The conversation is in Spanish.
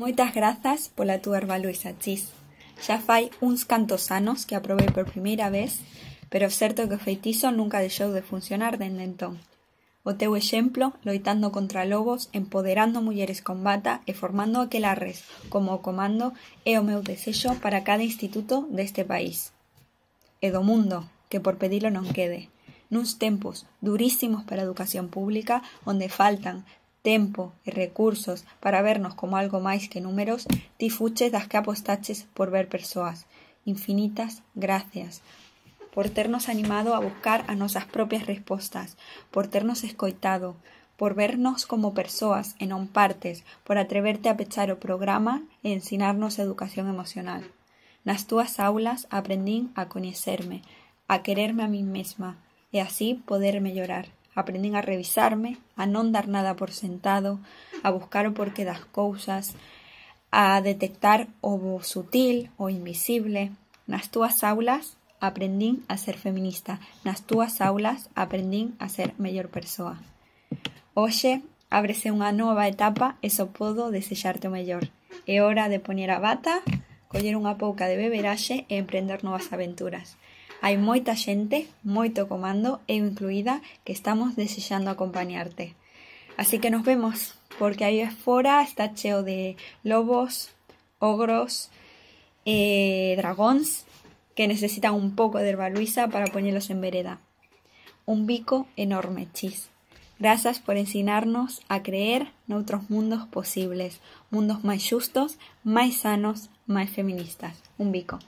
Moitas grazas pola túa Herbaloisa, Chis. Xa fai uns cantos anos que aprobei por primeira vez, pero certo que o feitizo nunca deixou de funcionar dende entón. O teu exemplo, loitando contra lobos, empoderando mulleres con bata e formando aquela res como o comando é o meu desexo para cada instituto deste país. E do mundo, que por pedilo non quede nuns tempos durísimos para a educación pública onde faltan tempo y recursos para vernos como algo más que números, ti fuches das que apostaches por ver personas. Infinitas gracias por ternos animado a buscar a nosas propias respuestas, por ternos escoitado, por vernos como personas en un partes, por atreverte a pechar o programa e ensinarnos educación emocional. Nas túas aulas aprendí a conocerme, a quererme a mí mesma y e así poderme llorar. aprenden a revisarme, a non dar nada por sentado, a buscar o porqué das cousas, a detectar o sutil o invisible. Nas túas aulas aprendín a ser feminista. Nas túas aulas aprendín a ser mellor persoa. Oxe, ábrese unha nova etapa e só podo desexarte o mellor. É hora de poñer a bata, coller unha pouca de beberaxe e emprender novas aventuras. Hay muy gente, muy comando, e incluida que estamos deseando acompañarte. Así que nos vemos, porque es fora está cheo de lobos, ogros, y e que necesitan un poco de herba luisa para ponerlos en vereda. Un bico enorme, chis. Gracias por ensinarnos a creer otros mundos posibles, mundos más justos, más sanos, más feministas. Un bico.